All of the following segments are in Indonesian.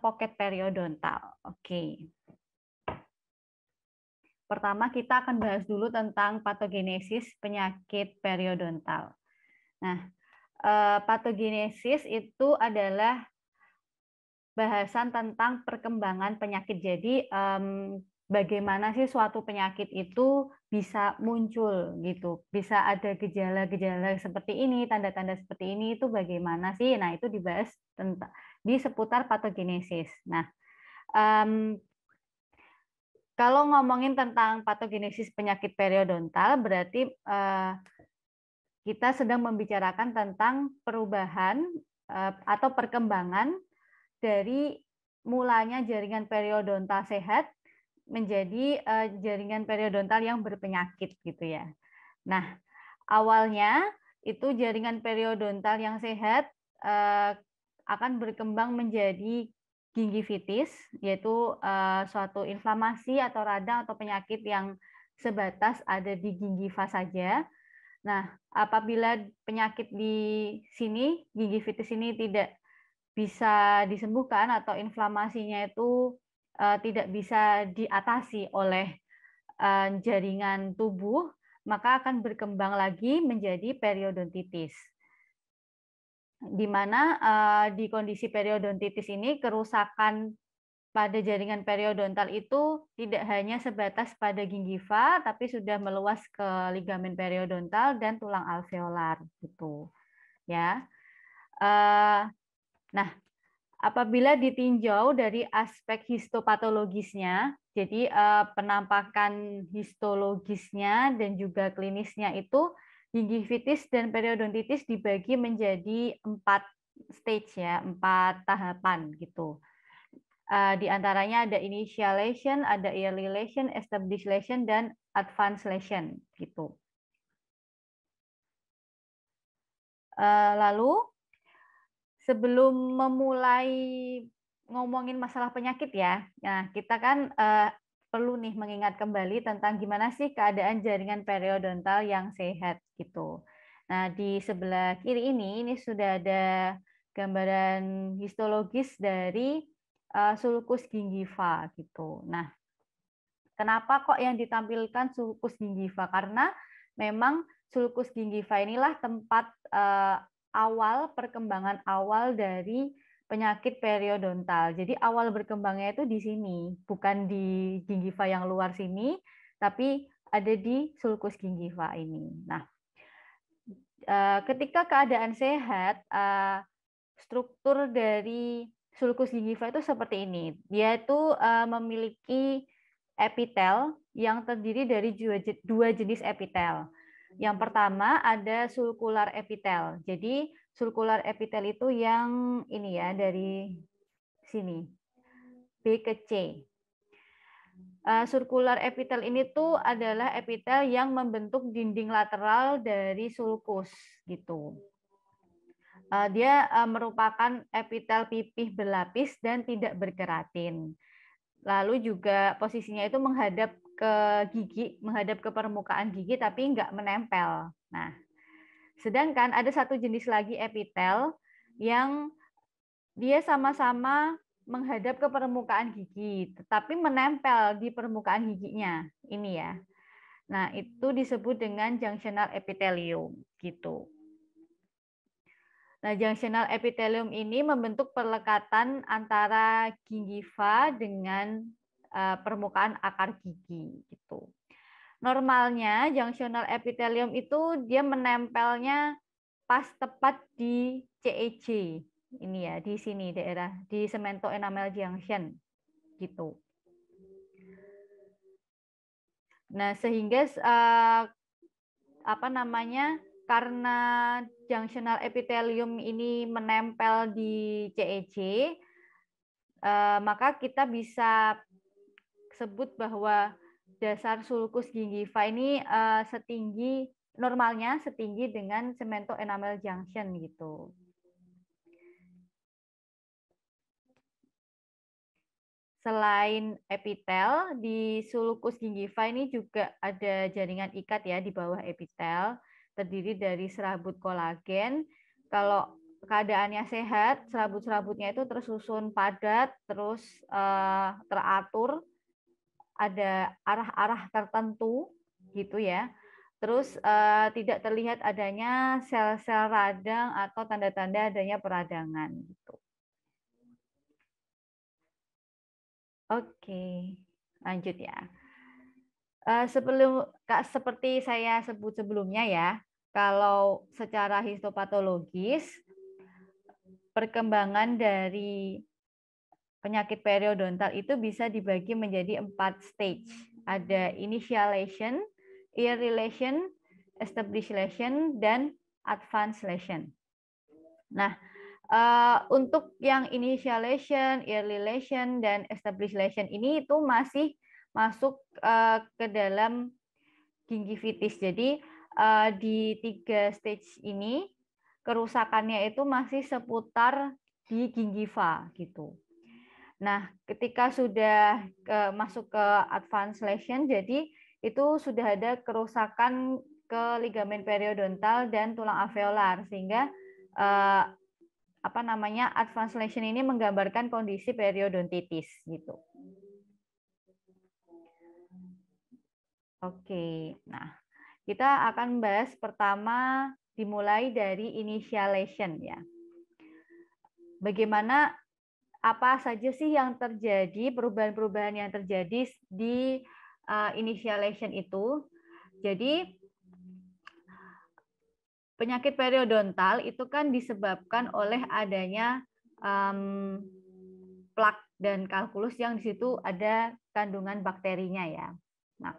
pocket periodontal. Oke. Okay. Pertama kita akan bahas dulu tentang patogenesis penyakit periodontal. Nah, eh, patogenesis itu adalah bahasan tentang perkembangan penyakit. Jadi bagaimana sih suatu penyakit itu bisa muncul gitu, bisa ada gejala-gejala seperti ini, tanda-tanda seperti ini itu bagaimana sih? Nah itu dibahas tentang di seputar patogenesis. Nah, um, kalau ngomongin tentang patogenesis penyakit periodontal, berarti uh, kita sedang membicarakan tentang perubahan uh, atau perkembangan dari mulanya jaringan periodontal sehat menjadi uh, jaringan periodontal yang berpenyakit gitu ya. Nah, awalnya itu jaringan periodontal yang sehat uh, akan berkembang menjadi gingivitis, yaitu uh, suatu inflamasi atau radang atau penyakit yang sebatas ada di gingiva saja. Nah, apabila penyakit di sini, gingivitis ini tidak bisa disembuhkan atau inflamasinya itu uh, tidak bisa diatasi oleh uh, jaringan tubuh, maka akan berkembang lagi menjadi periodontitis di mana eh, di kondisi periodontitis ini kerusakan pada jaringan periodontal itu tidak hanya sebatas pada gingiva tapi sudah meluas ke ligamen periodontal dan tulang alveolar gitu ya. Eh, nah, apabila ditinjau dari aspek histopatologisnya, jadi eh, penampakan histologisnya dan juga klinisnya itu gingivitis dan periodontitis dibagi menjadi empat stage ya, empat tahapan gitu. Uh, di antaranya ada initial lesion, ada early lesion, established lesion, dan advanced lesion gitu. Uh, lalu sebelum memulai ngomongin masalah penyakit ya, nah kita kan uh, perlu nih mengingat kembali tentang gimana sih keadaan jaringan periodontal yang sehat gitu. Nah, di sebelah kiri ini ini sudah ada gambaran histologis dari uh, sulcus gingiva gitu. Nah, kenapa kok yang ditampilkan sulcus gingiva? Karena memang sulcus gingiva inilah tempat uh, awal perkembangan awal dari penyakit periodontal. Jadi awal berkembangnya itu di sini, bukan di gingiva yang luar sini, tapi ada di sulcus gingiva ini. Nah, eh, ketika keadaan sehat, eh, struktur dari sulcus gingiva itu seperti ini. Dia itu eh, memiliki epitel yang terdiri dari dua jenis epitel. Yang pertama ada sulcular epitel. Jadi sulcular epitel itu yang ini ya dari sini. B ke C. Uh, eh, circular epitel ini tuh adalah epitel yang membentuk dinding lateral dari sulcus gitu. Uh, dia uh, merupakan epitel pipih berlapis dan tidak berkeratin. Lalu juga posisinya itu menghadap ke gigi, menghadap ke permukaan gigi tapi nggak menempel. Nah, Sedangkan ada satu jenis lagi epitel yang dia sama-sama menghadap ke permukaan gigi, tetapi menempel di permukaan giginya. Ini ya. Nah, itu disebut dengan junctional epithelium gitu. Nah, junctional epithelium ini membentuk perlekatan antara gingiva dengan eh, permukaan akar gigi gitu. Normalnya junctional epithelium itu dia menempelnya pas tepat di cec e ini ya di sini daerah di semento enamel junction gitu. Nah sehingga eh, apa namanya karena junctional epithelium ini menempel di cec e eh, maka kita bisa sebut bahwa dasar sulcus gingiva ini uh, setinggi normalnya setinggi dengan cemento enamel junction gitu. Selain epitel, di sulcus gingiva ini juga ada jaringan ikat ya di bawah epitel, terdiri dari serabut kolagen. Kalau keadaannya sehat, serabut-serabutnya itu tersusun padat, terus uh, teratur, ada arah-arah tertentu gitu ya. Terus uh, tidak terlihat adanya sel-sel radang atau tanda-tanda adanya peradangan gitu. Oke, lanjut ya. Uh, sebelum seperti saya sebut sebelumnya ya, kalau secara histopatologis perkembangan dari penyakit periodontal itu bisa dibagi menjadi empat stage. Ada initialization, ear established establishment, dan advanced lesion. Nah, eh, untuk yang initialization, ear relation, dan establishment ini itu masih masuk eh, ke dalam gingivitis. Jadi eh, di tiga stage ini kerusakannya itu masih seputar di gingiva gitu. Nah, ketika sudah ke, masuk ke advanced lesion, jadi itu sudah ada kerusakan ke ligamen periodontal dan tulang alveolar sehingga eh, apa namanya advanced lesion ini menggambarkan kondisi periodontitis gitu. Oke, nah kita akan bahas pertama dimulai dari initial lesion ya. Bagaimana apa saja sih yang terjadi, perubahan-perubahan yang terjadi di uh, initiation itu. Jadi penyakit periodontal itu kan disebabkan oleh adanya um, plak dan kalkulus yang di situ ada kandungan bakterinya ya. Nah,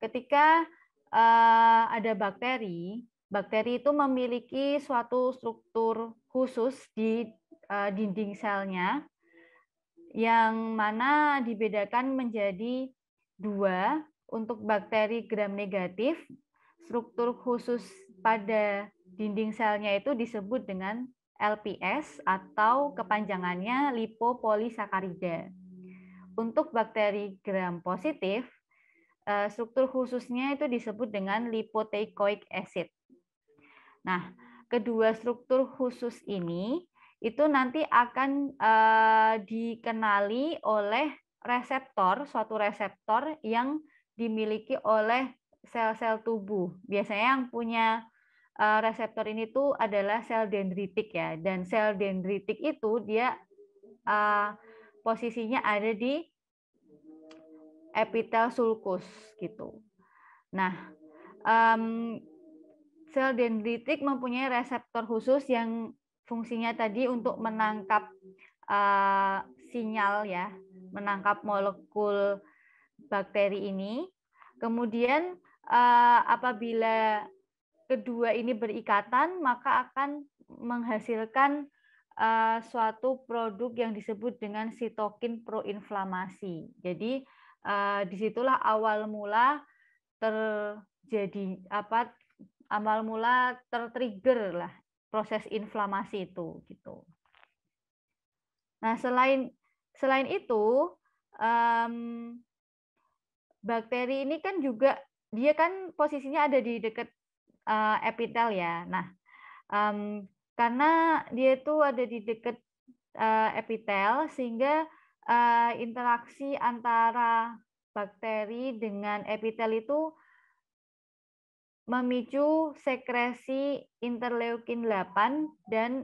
ketika uh, ada bakteri, bakteri itu memiliki suatu struktur khusus di uh, dinding selnya yang mana dibedakan menjadi dua untuk bakteri gram negatif struktur khusus pada dinding selnya itu disebut dengan LPS atau kepanjangannya lipopolisakarida. Untuk bakteri gram positif eh, struktur khususnya itu disebut dengan lipoteikoic acid. Nah, kedua struktur khusus ini itu nanti akan uh, dikenali oleh reseptor, suatu reseptor yang dimiliki oleh sel-sel tubuh. Biasanya yang punya uh, reseptor ini tuh adalah sel dendritik ya. Dan sel dendritik itu dia uh, posisinya ada di epitel sulcus gitu. Nah, um, sel dendritik mempunyai reseptor khusus yang fungsinya tadi untuk menangkap uh, sinyal ya, menangkap molekul bakteri ini. Kemudian uh, apabila kedua ini berikatan, maka akan menghasilkan uh, suatu produk yang disebut dengan sitokin proinflamasi. Jadi uh, disitulah awal mula terjadi apa amal mula tertrigger lah proses inflamasi itu gitu. Nah, selain selain itu um, bakteri ini kan juga dia kan posisinya ada di dekat uh, eh, epitel ya. Nah, um, karena dia itu ada di dekat uh, eh, epitel sehingga uh, interaksi antara bakteri dengan epitel itu memicu sekresi interleukin 8 dan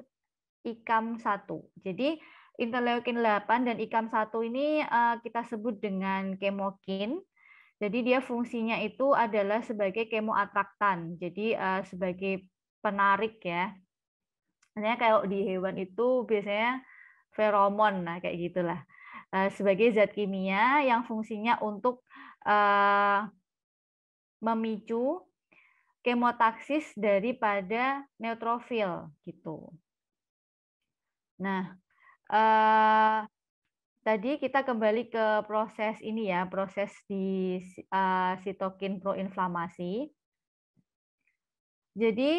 IKAM 1. Jadi interleukin 8 dan IKAM 1 ini eh, kita sebut dengan kemokin. Jadi dia fungsinya itu adalah sebagai kemoatraktan, jadi eh, sebagai penarik ya. Misalnya kalau di hewan itu biasanya feromon, nah kayak gitulah. Uh, sebagai zat kimia yang fungsinya untuk uh, memicu kemotaksis daripada neutrofil gitu. Nah, eh, tadi kita kembali ke proses ini ya, proses di eh, sitokin proinflamasi. Jadi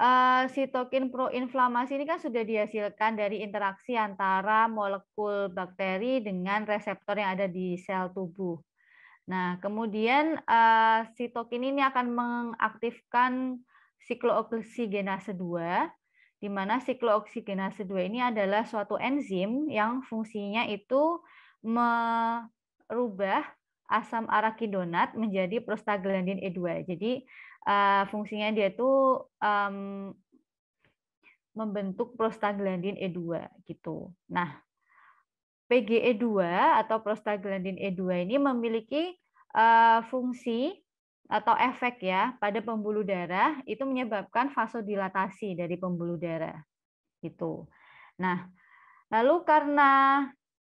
eh, sitokin proinflamasi ini kan sudah dihasilkan dari interaksi antara molekul bakteri dengan reseptor yang ada di sel tubuh. Nah, kemudian uh, eh, sitokin ini akan mengaktifkan siklooksigena 2, di mana siklooksigena 2 ini adalah suatu enzim yang fungsinya itu merubah asam arakidonat menjadi prostaglandin E2. Jadi uh, fungsinya dia itu um, membentuk prostaglandin E2 gitu. Nah, PGE2 atau prostaglandin E2 ini memiliki uh, fungsi atau efek ya pada pembuluh darah itu menyebabkan vasodilatasi dari pembuluh darah gitu. Nah, lalu karena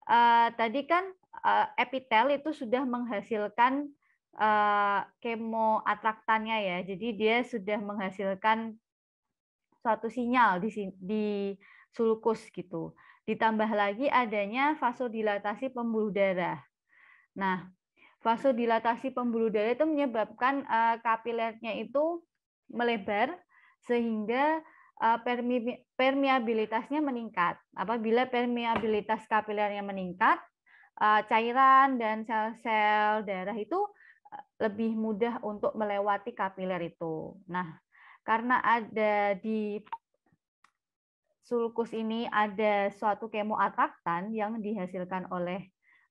uh, tadi kan uh, epitel itu sudah menghasilkan uh, kemo ya. Jadi dia sudah menghasilkan suatu sinyal di di sulkus gitu. Ditambah lagi adanya vasodilatasi pembuluh darah. Nah, vasodilatasi pembuluh darah itu menyebabkan uh, kapilernya itu melebar sehingga uh, permi permeabilitasnya meningkat. Apabila permeabilitas kapilernya meningkat, uh, cairan dan sel-sel darah itu lebih mudah untuk melewati kapiler itu. Nah, karena ada di Sulcus ini ada suatu kemoataktan yang dihasilkan oleh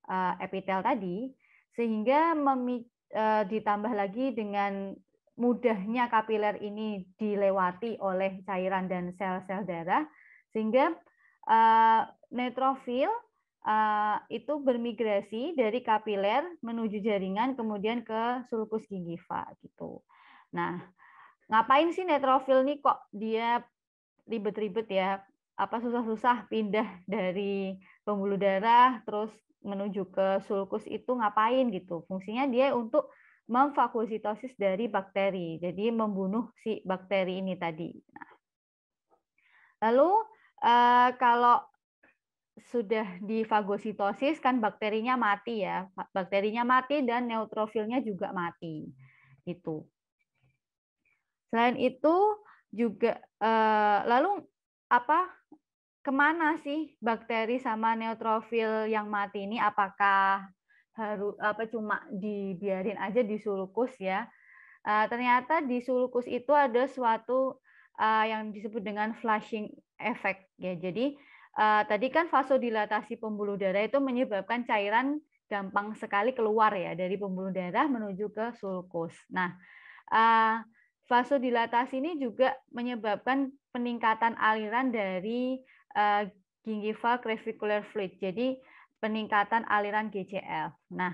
eh, epitel tadi, sehingga eh, ditambah lagi dengan mudahnya kapiler ini dilewati oleh cairan dan sel-sel darah, sehingga uh, neutrofil itu bermigrasi dari kapiler menuju jaringan kemudian ke sulcus gingiva gitu. Nah, ngapain sih netrofil ini kok dia ribet-ribet ya apa susah-susah pindah dari pembuluh darah terus menuju ke sulkus itu ngapain gitu fungsinya dia untuk memfagositosis dari bakteri jadi membunuh si bakteri ini tadi nah. lalu eh, kalau sudah difagositosis kan bakterinya mati ya bakterinya mati dan neutrofilnya juga mati gitu selain itu juga uh, lalu apa kemana sih bakteri sama neutrofil yang mati ini apakah harus apa cuma dibiarin aja di sulukus ya uh, ternyata di sulukus itu ada suatu uh, yang disebut dengan flushing effect ya jadi uh, tadi kan vasodilatasi pembuluh darah itu menyebabkan cairan gampang sekali keluar ya dari pembuluh darah menuju ke sulkus nah uh, vasodilatasi ini juga menyebabkan peningkatan aliran dari uh, eh, gingival crevicular fluid. Jadi peningkatan aliran GCF. Nah,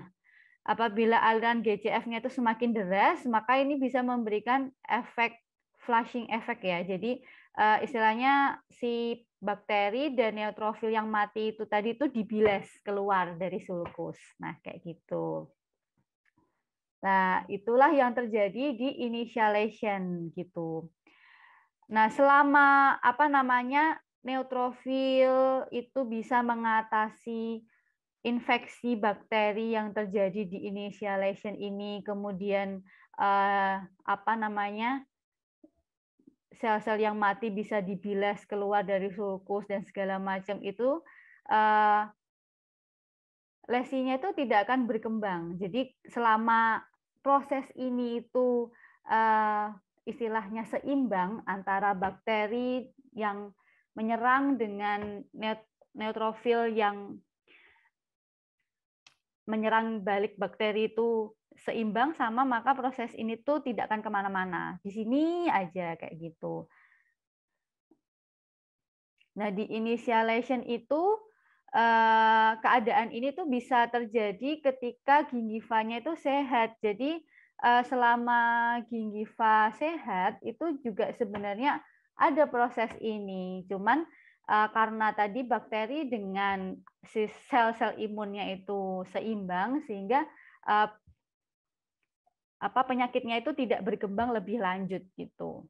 apabila aliran GCF-nya itu semakin deras, maka ini bisa memberikan efek flushing efek ya. Jadi uh, istilahnya si bakteri dan neutrofil yang mati itu tadi itu dibilas keluar dari sulkus. Nah, kayak gitu. Nah, itulah yang terjadi di initialization gitu. Nah, selama apa namanya neutrofil itu bisa mengatasi infeksi bakteri yang terjadi di initialization ini, kemudian eh, apa namanya sel-sel yang mati bisa dibilas keluar dari sulkus dan segala macam itu eh, lesinya itu tidak akan berkembang. Jadi selama proses ini itu uh, istilahnya seimbang antara bakteri yang menyerang dengan neutrofil yang menyerang balik bakteri itu seimbang sama maka proses ini tuh tidak akan kemana-mana di sini aja kayak gitu. Nah di initialization itu Eh, keadaan ini tuh bisa terjadi ketika gingivanya itu sehat. Jadi eh, selama gingiva sehat itu juga sebenarnya ada proses ini. Cuman eh, karena tadi bakteri dengan sel-sel imunnya itu seimbang sehingga apa penyakitnya itu tidak berkembang lebih lanjut gitu.